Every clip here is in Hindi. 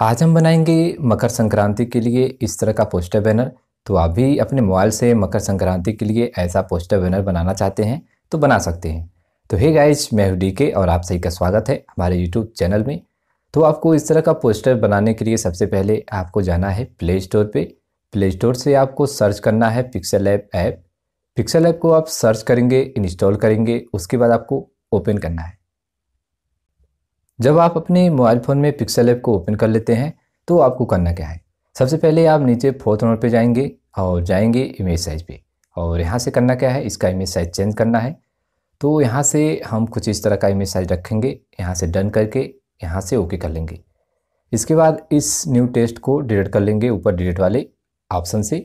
आज हम बनाएंगे मकर संक्रांति के लिए इस तरह का पोस्टर बैनर तो आप भी अपने मोबाइल से मकर संक्रांति के लिए ऐसा पोस्टर बैनर बनाना चाहते हैं तो बना सकते हैं तो हे गाइज मैं हूँ डी के और आप सही का स्वागत है हमारे यूट्यूब चैनल में तो आपको इस तरह का पोस्टर बनाने के लिए सबसे पहले आपको जाना है प्ले स्टोर पर प्ले स्टोर से आपको सर्च करना है Pixel app app Pixel app को आप सर्च करेंगे इंस्टॉल करेंगे उसके बाद आपको ओपन करना है जब आप अपने मोबाइल फ़ोन में पिक्सल ऐप को ओपन कर लेते हैं तो आपको करना क्या है सबसे पहले आप नीचे फोर्थ नंबर पे जाएंगे और जाएंगे इमेज साइज़ पे और यहाँ से करना क्या है इसका इमेज साइज़ चेंज करना है तो यहाँ से हम कुछ इस तरह का इमेज साइज़ रखेंगे यहाँ से डन करके यहाँ से ओके कर लेंगे इसके बाद इस न्यू टेस्ट को डिलीट कर लेंगे ऊपर डिलीट वाले ऑप्शन से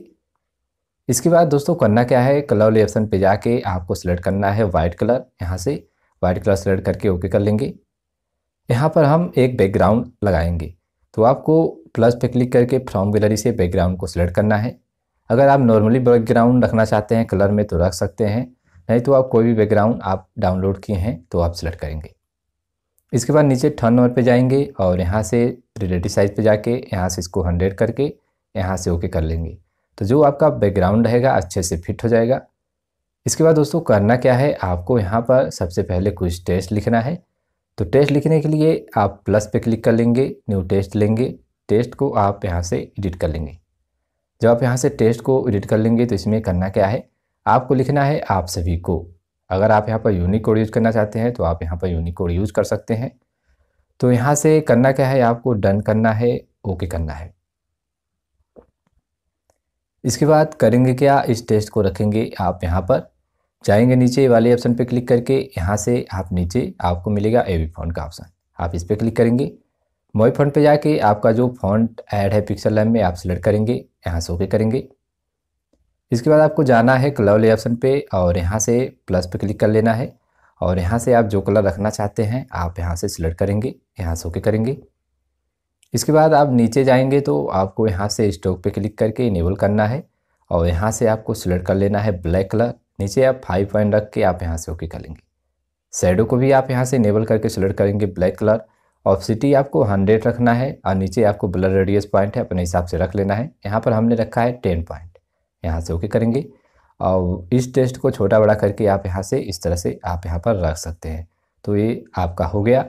इसके बाद दोस्तों करना क्या है कलर वाले ऑप्शन पे जाके आपको सेलेक्ट करना है वाइट कलर यहाँ से वाइट कलर सेलेक्ट करके ओके कर लेंगे यहाँ पर हम एक बैकग्राउंड लगाएंगे तो आपको प्लस पे क्लिक करके फ्रॉम गैलरी से बैकग्राउंड को सिलेक्ट करना है अगर आप नॉर्मली बैकग्राउंड रखना चाहते हैं कलर में तो रख सकते हैं नहीं तो आप कोई भी बैकग्राउंड आप डाउनलोड किए हैं तो आप सिलेक्ट करेंगे इसके बाद नीचे टर्न ओवर पर जाएंगे और यहाँ से रिलेटिव साइज पर जाके यहाँ से इसको हंड्रेड करके यहाँ से ओके कर लेंगे तो जो आपका बैकग्राउंड रहेगा अच्छे से फिट हो जाएगा इसके बाद दोस्तों करना क्या है आपको यहाँ पर सबसे पहले कुछ टेस्ट लिखना है तो टेस्ट लिखने के लिए आप प्लस पे क्लिक कर लेंगे न्यू टेस्ट लेंगे टेस्ट को आप यहाँ से एडिट कर लेंगे जब आप यहाँ से टेस्ट को एडिट कर लेंगे तो इसमें करना क्या है आपको लिखना है आप सभी को अगर आप यहाँ पर यूनिक कोड यूज़ करना चाहते हैं तो आप यहाँ पर यूनिक कोड यूज़ कर सकते हैं तो यहाँ से करना क्या है आपको डन करना है ओके करना है इसके बाद करेंगे क्या इस टेस्ट को रखेंगे आप यहाँ पर जाएंगे नीचे वाले ऑप्शन पे क्लिक करके यहाँ से आप नीचे आपको मिलेगा एवी फॉन्ट का ऑप्शन आप इस पर क्लिक करेंगे मोई फोन पे जाके आपका जो फॉन्ट ऐड है पिक्सल लाइन में आप सिलेक्ट करेंगे यहाँ से ओके करेंगे इसके बाद आपको जाना है कलर वाले ऑप्शन पे और यहाँ से प्लस पे क्लिक कर लेना है और यहाँ से आप जो कलर रखना चाहते हैं आप यहाँ से सिलेक्ट करेंगे यहाँ से ओके करेंगे इसके बाद आप नीचे जाएंगे तो आपको यहाँ से स्टॉक पे क्लिक करके इनेबल करना है और यहाँ से आपको सिलेक्ट कर लेना है ब्लैक कलर नीचे आप फाइव पॉइंट रख के आप यहाँ से ओके करेंगे शेडो को भी आप यहाँ से इनेबल करके सेलेक्ट करेंगे ब्लैक कलर ऑफसिटी आपको हंड्रेड रखना है और नीचे आपको ब्लर रेडियस पॉइंट है अपने हिसाब से रख लेना है यहाँ पर हमने रखा है टेन पॉइंट यहाँ से ओके करेंगे और इस टेस्ट को छोटा बड़ा करके आप यहाँ से इस तरह से आप यहाँ पर रख सकते हैं तो ये आपका हो गया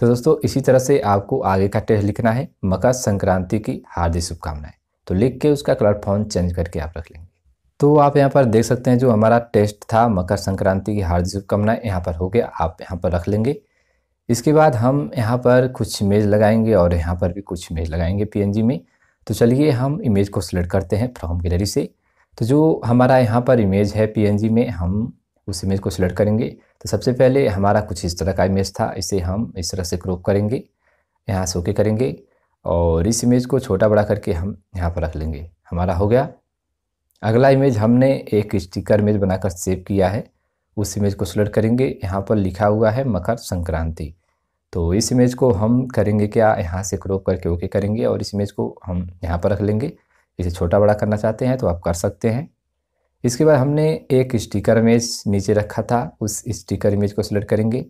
तो दोस्तों इसी तरह से आपको आगे का टेस्ट लिखना है मकर संक्रांति की हार्दिक शुभकामनाएं तो लिख के उसका कलर फोन चेंज करके आप रख लेंगे तो आप यहाँ पर देख सकते हैं जो हमारा टेस्ट था मकर संक्रांति की हार्दिक शुभकामनाएं यहाँ पर हो गया आप यहाँ पर रख लेंगे इसके बाद हम यहाँ पर कुछ इमेज लगाएंगे और यहाँ पर भी कुछ इमेज लगाएंगे पीएनजी में तो चलिए हम इमेज को सिलेक्ट करते हैं फ्रॉम गैलरी से तो जो हमारा यहाँ पर इमेज है पीएनजी में हम उस इमेज को सिलेक्ट करेंगे तो सबसे पहले हमारा कुछ इस तरह का इमेज था इसे हम इस तरह से क्रॉप करेंगे यहाँ से ओके करेंगे और इस इमेज को छोटा बड़ा करके हम यहाँ पर रख लेंगे हमारा हो गया अगला इमेज हमने एक स्टिकर इमेज बनाकर सेव किया है उस इमेज को सिलेक्ट करेंगे यहाँ पर लिखा हुआ है मकर संक्रांति तो इस इमेज को हम करेंगे क्या यहाँ से क्रॉप करके ओके करेंगे और इस इमेज को हम यहाँ पर रख लेंगे इसे छोटा बड़ा करना चाहते हैं तो आप कर सकते हैं इसके बाद हमने एक स्टिकर इमेज नीचे रखा था उस स्टिकर इमेज को सिलेक्ट करेंगे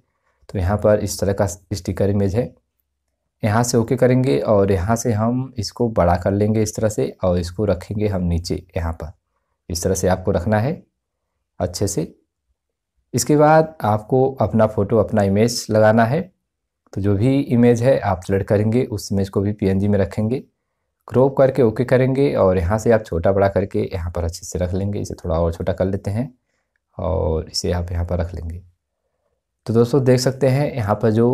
तो यहाँ पर इस तरह का स्टिकर इमेज है यहाँ से ओके करेंगे और यहाँ से हम इसको बड़ा कर लेंगे इस तरह से और इसको रखेंगे हम नीचे यहाँ पर इस तरह से आपको रखना है अच्छे से इसके बाद आपको अपना फ़ोटो अपना इमेज लगाना है तो जो भी इमेज है आप सेलेक्ट करेंगे उस इमेज को भी पीएनजी में रखेंगे क्रॉप करके ओके करेंगे और यहाँ से आप छोटा बड़ा करके यहाँ पर अच्छे से रख लेंगे इसे थोड़ा और छोटा कर लेते हैं और इसे आप यहाँ पर रख लेंगे तो दोस्तों देख सकते हैं यहाँ पर जो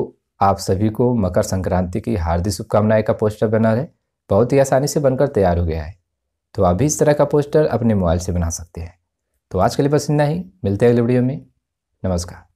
आप सभी को मकर संक्रांति की हार्दिक शुभकामनाएं का पोस्टर बना है बहुत ही आसानी से बनकर तैयार हो गया है तो आप भी इस तरह का पोस्टर अपने मोबाइल से बना सकते हैं तो आज के लिए बस इतना ही मिलते हैं अगले वीडियो में नमस्कार